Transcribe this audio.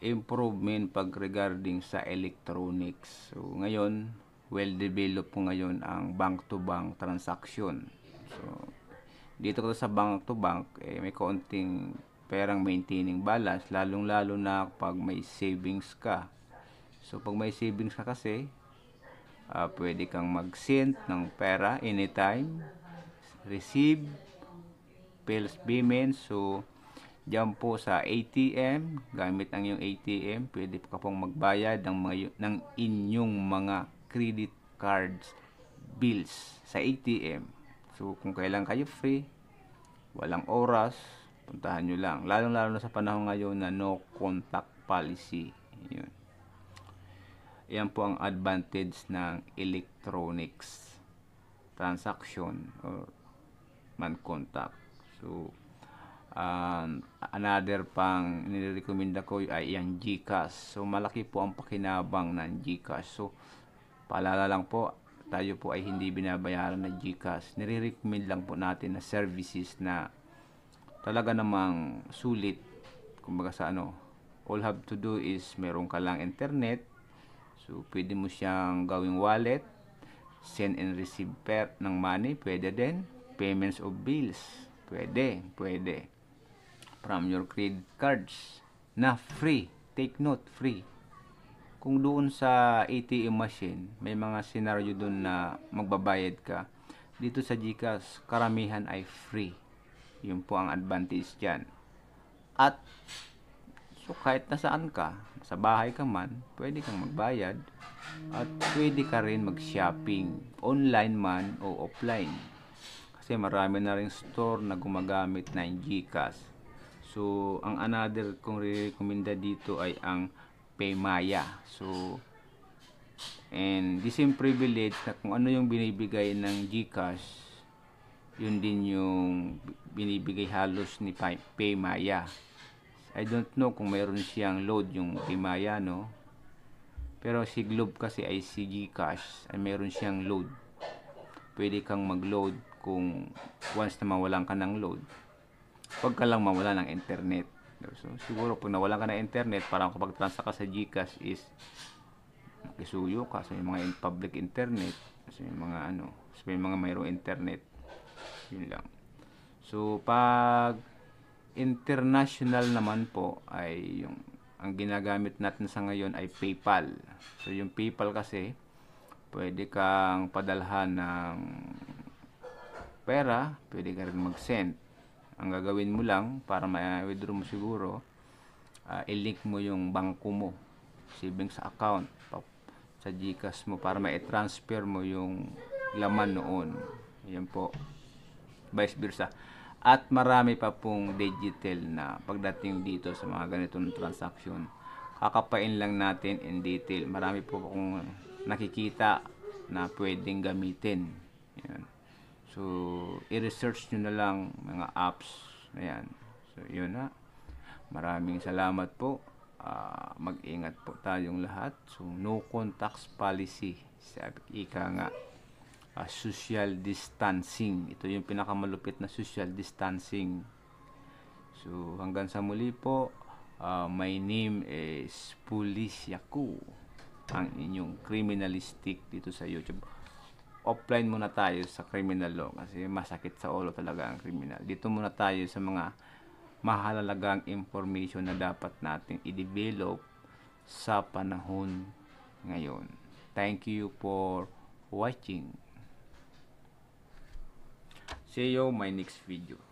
improvement pag regarding sa electronics. So, ngayon, well-developed po ngayon ang bank-to-bank -bank transaction. So, dito ko sa bank-to-bank, -bank, eh, may kaunting perang maintaining balance, lalong-lalo na pag may savings ka. So, pag may savings ka kasi, uh, pwede kang mag-send ng pera anytime, receive, bills payment, so, Diyan po sa ATM, gamit ang iyong ATM, pwede ka pong magbayad ng, mga, ng inyong mga credit cards bills sa ATM. So kung kailan kayo free, walang oras, puntahan nyo lang. Lalo-lalo na sa panahon ngayon na no contact policy. Yun. Yan po ang advantage ng electronics transaction or man contact. So, um, another pang nirekomenda ko ay ang Gcash. So malaki po ang pakinabang ng Gcash. So paalala lang po, tayo po ay hindi binabayaran ng Gcash. Nirerecommend lang po natin na services na talaga namang sulit kumbaga sa ano. All have to do is meron ka lang internet. So pwede mo siyang gawing wallet, send and receive per ng money, pwede din. Payments of bills, pwede, pwede from your credit cards na free. Take note, free. Kung doon sa ATM machine, may mga scenario doon na magbabayad ka. Dito sa GCash, karamihan ay free. Yun po ang advantage dyan. At so kahit nasaan ka, sa bahay ka man, pwede kang magbayad at pwede ka rin mag-shopping online man o offline. Kasi marami na rin store na gumagamit ng GCash So, ang another kong re-recommenda dito ay ang Paymaya. So, and the same privilege na kung ano yung binibigay ng GCash, yun din yung binibigay halos ni Paymaya. I don't know kung mayroon siyang load yung Paymaya, no? Pero si Globe kasi ay si GCash ay meron siyang load. Pwede kang mag-load kung once na mawalan ka ng load huwag ka lang mawala ng internet. So, siguro pag nawalan ka ng internet, parang kapag transa ka sa GCash is makisuyo ka sa so, mga in public internet, sa so, mga ano, sa so, mga mayroong internet. Yun lang. So, pag international naman po ay yung ang ginagamit natin sa ngayon ay PayPal. So, yung PayPal kasi, pwede kang padalhan ng pera, pwede ka rin mag-send ang gagawin mo lang para ma-withdraw mo siguro, uh, i-link mo yung bangko mo, savings account sa GCash mo para ma-transfer mo yung laman noon. Yan po. Vice versa. At marami pa pong digital na pagdating dito sa mga ganitong transaksyon. Kakapain lang natin in detail. Marami po akong nakikita na pwedeng gamitin. Yan. So, i-research nyo na lang mga apps. Ayan. So, yun na. Maraming salamat po. Uh, mag-ingat po tayong lahat. So, no contacts policy. Sabi, ika nga. Uh, social distancing. Ito yung pinakamalupit na social distancing. So, hanggang sa muli po. Uh, my name is Police Yaku. Ang inyong criminalistic dito sa YouTube offline muna tayo sa criminal law kasi masakit sa ulo talaga ang criminal. Dito muna tayo sa mga mahalagang information na dapat natin i-develop sa panahon ngayon. Thank you for watching. See you my next video.